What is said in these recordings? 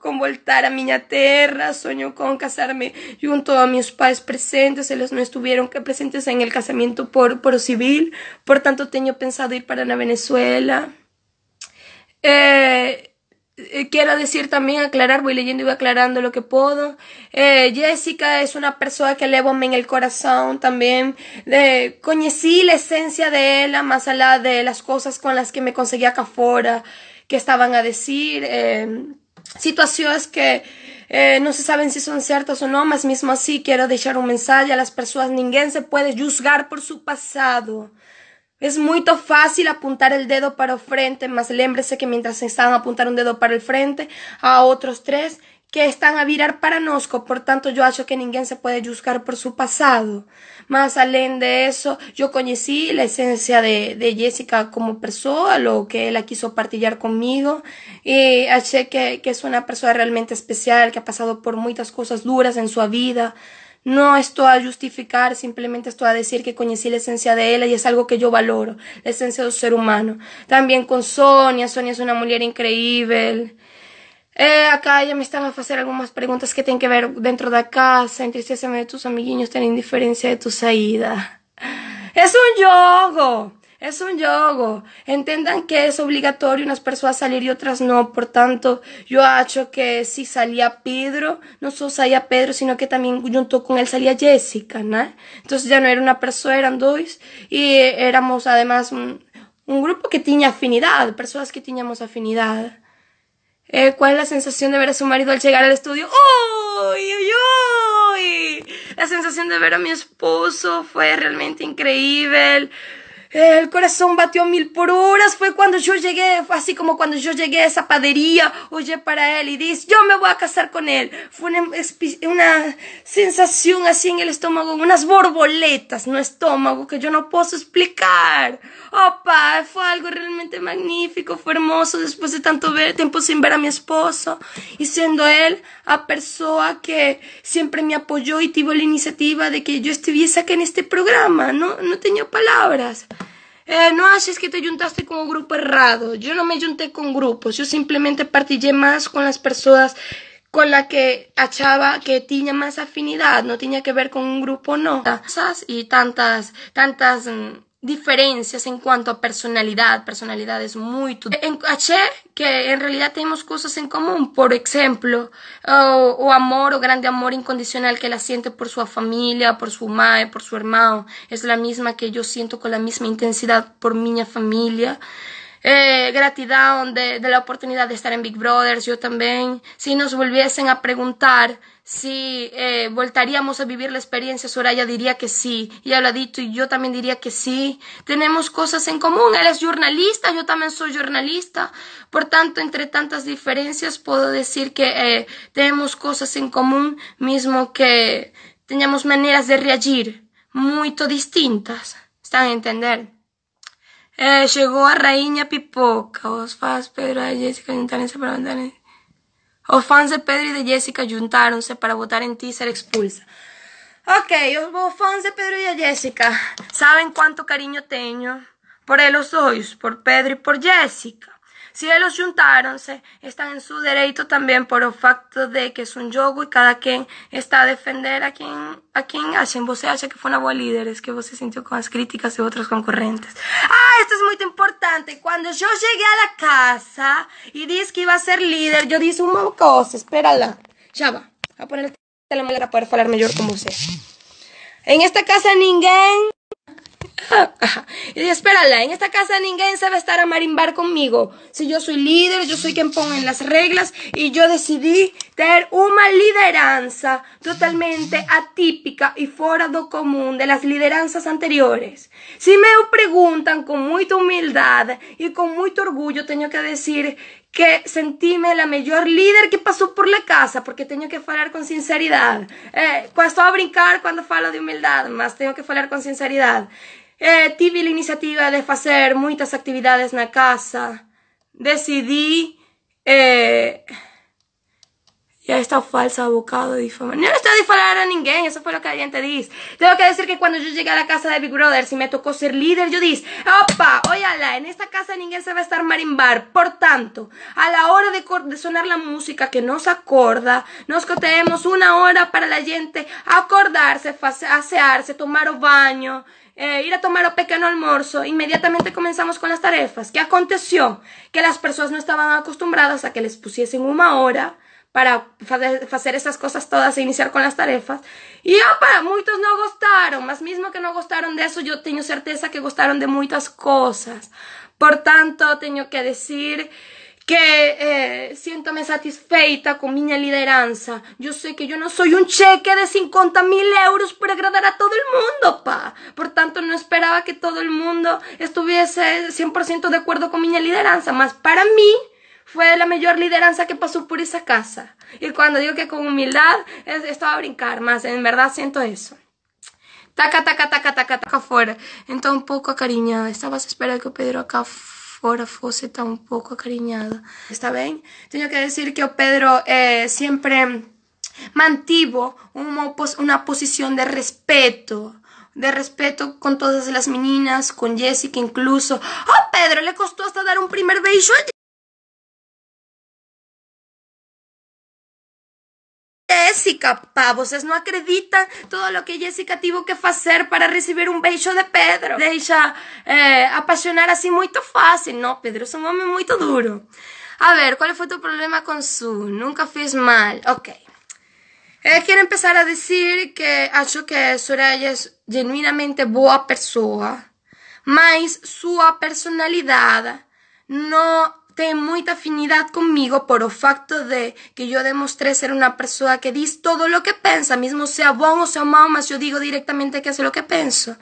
con voltar a miña terra, sueño con casarme junto a mis padres presentes, no estuvieron que presentes en el casamiento por, por civil, por tanto teño pensado ir para na Venezuela. Eh, eh, Quiero decir también, aclarar, voy leyendo y aclarando lo que puedo. Eh, Jessica es una persona que llevo en el corazón también. de conocí la esencia de ella, más allá de las cosas con las que me conseguía acá afuera, que estaban a decir. Eh, situaciones que eh, no se saben si son ciertas o no, mas mismo así quiero dejar un mensaje a las personas... Ninguém se puede juzgar por su pasado... Es muy fácil apuntar el dedo para el frente, mas lembrese que mientras estaban apuntando un dedo para el frente a otros tres que están a virar para por tanto yo acho que ninguém se puede juzgar por su pasado más além de eso, yo conocí la esencia de, de Jessica como persona, lo que ella quiso partillar conmigo y achei que, que es una persona realmente especial, que ha pasado por muchas cosas duras en su vida. No estoy a justificar, simplemente estoy a decir que conocí la esencia de ella y es algo que yo valoro, la esencia del ser humano. También con Sonia, Sonia es una mujer increíble. Eh, acá ya me están a hacer algunas preguntas que tienen que ver dentro de casa, entristeceme de tus amiguinhos, en diferencia de tu salida. Es un juego, es un juego. Entendan que es obligatorio unas personas salir y otras no. Por tanto, yo acho que si salía Pedro, no solo salía Pedro, sino que también junto con él salía Jessica. ¿no? Entonces ya no era una persona, eran dos. Y éramos, además, un grupo que tenía afinidad, personas que teníamos afinidad eh, cuál es la sensación de ver a su marido al llegar al estudio. ¡Uy, La sensación de ver a mi esposo fue realmente increíble el corazón batió mil por horas. Fue cuando yo llegué, así como cuando yo llegué a esa padería, oye para él y dice, yo me voy a casar con él. Fue una, sensación así en el estómago, unas borboletas, no estómago, que yo no puedo explicar. Opa, fue algo realmente magnífico, fue hermoso después de tanto ver, tiempo sin ver a mi esposo y siendo él la persona que siempre me apoyó y tuvo la iniciativa de que yo estuviese aquí en este programa, ¿no? No tenía palabras. Eh, no, haces que te juntaste con un grupo errado. Yo no me junté con grupos, yo simplemente partillé más con las personas con las que achaba que tenía más afinidad, no tenía que ver con un grupo, no. Tantas y tantas, tantas mm, diferencias en cuanto a personalidad, personalidades muy... En, caché que en realidad tenemos cosas en común, por ejemplo, o, oh, o amor, o grande amor incondicional que la siente por su familia, por su madre, por su hermano, es la misma que yo siento con la misma intensidad por mi familia eh, gratitud de, la oportunidad de estar en Big Brothers, yo también. Si nos volviesen a preguntar si eh, voltaríamos a vivir la experiencia, Soraya diría que sí, Ya lo ha dicho y yo también diría que sí. Tenemos cosas en común, él es jornalista, yo también soy jornalista, por tanto, entre tantas diferencias, puedo decir que eh, tenemos cosas en común, mismo que teníamos maneras de reagir muy distintas, ¿están a entender? Eh, llegó a raíña pipoca. Os Pedro Jessica de Pedro y de Jessica juntaronse para votar en ti y ser expulsa. Ok, os fans de Pedro y de Jessica, ¿saben cuánto cariño tengo por ellos dos, por Pedro y por Jessica? Si ellos juntáronse, están en su derecho también por el facto de que es un juego y cada quien está a defender a quien, a quien hacen. acha que fue una buena líder, es que vos se sintió con las críticas de otros concurrentes. Ah, esto es muy importante. Cuando yo llegué a la casa y dije que iba a ser líder, yo dije una cosa, espérala. Ya va, voy a poner el teléfono para poder hablar mejor con usted. En esta casa ninguém y dice, espérala, en esta casa nadie se va a estar a marimbar conmigo. Si yo soy líder, yo soy quien pone las reglas y yo decidí tener una lideranza totalmente atípica y fuera de común de las lideranzas anteriores. Si me preguntan con mucha humildad y con mucho orgullo, tengo que decir que sentíme la mejor líder que pasó por la casa, porque tengo que hablar con sinceridad. Eh, cuesta brincar cuando falo de humildad, más tengo que hablar con sinceridad. eh, tive a iniciativa de facer moitas actividades na casa. Decidí eh, Y a esta falsa bocado de difamar. no estoy difamando a nadie eso fue lo que la te dice. Tengo que decir que cuando yo llegué a la casa de Big Brother, si me tocó ser líder, yo dije, opa, oíala, en esta casa nadie se va a estar marimbar. Por tanto, a la hora de, de sonar la música que nos acorda, nos tenemos una hora para la gente acordarse, asearse, tomar o baño, eh, ir a tomar un pequeño almuerzo, inmediatamente comenzamos con las tarefas. ¿Qué aconteció? Que las personas no estaban acostumbradas a que les pusiesen una hora para hacer esas cosas todas e iniciar con las tarefas. Y para muchos no gustaron. Más mismo que no gustaron de eso, yo tengo certeza que gustaron de muchas cosas. Por tanto, tengo que decir que eh, siéntome satisfeita con mi lideranza. Yo sé que yo no soy un cheque de 50 mil euros para agradar a todo el mundo, pa. Por tanto, no esperaba que todo el mundo estuviese 100% de acuerdo con mi lideranza, más para mí fue la mayor lideranza que pasó por esa casa. Y cuando digo que con humildad, estaba a brincar más, en verdad siento eso. Taca, taca, taca, taca, taca fuera. un un poco acariñada. Estabas esperando que Pedro acá fuera fuese tan poco acariñada Está bien? tengo que decir que Pedro eh, siempre mantivo mantuvo una una posición de respeto de respeto con todas las meninas, con Jessica incluso. ¡Oh, Pedro! Le costó hasta dar un primer beso Jéssica, pá, vocês não acreditam tudo o que Jéssica teve que fazer para receber um beijo de Pedro. Deixa é, apaixonar assim muito fácil. Não, Pedro, é um homem muito duro. A ver, qual foi o teu problema com Su? Nunca fiz mal. Ok. Eu eh, quero começar a dizer que acho que Soraya é genuinamente boa pessoa, mas sua personalidade não Tiene mucha afinidad conmigo por el facto de que yo demostré ser una persona que dice todo lo que piensa, mismo sea bueno o sea malo, mas yo digo directamente que hace lo que pienso.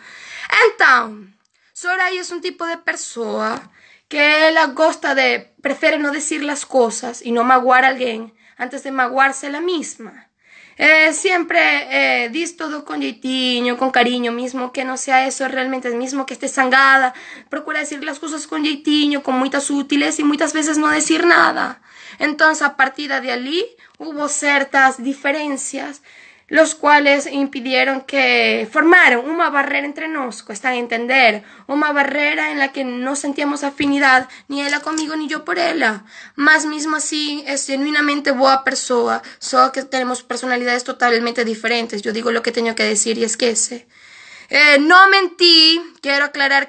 Entonces, Soraya es un tipo de persona que le gusta, de, no decir las cosas y no maguar a alguien antes de maguarse la misma. Eh, siempre eh, dis todo con jeitinho, con cariño, mismo que no sea eso realmente, es mismo que esté zangada. Procura decir las cosas con jeitinho, con muchas útiles y muchas veces no decir nada. Entonces, a partir de allí, hubo ciertas diferencias los cuales impidieron que formaron una barrera entre nos, cuesta entender, una barrera en la que no sentíamos afinidad, ni ella conmigo ni yo por ella. Más mismo así es genuinamente boa persona, solo que tenemos personalidades totalmente diferentes. Yo digo lo que tengo que decir y es que ese. Eh, no mentí, quiero aclarar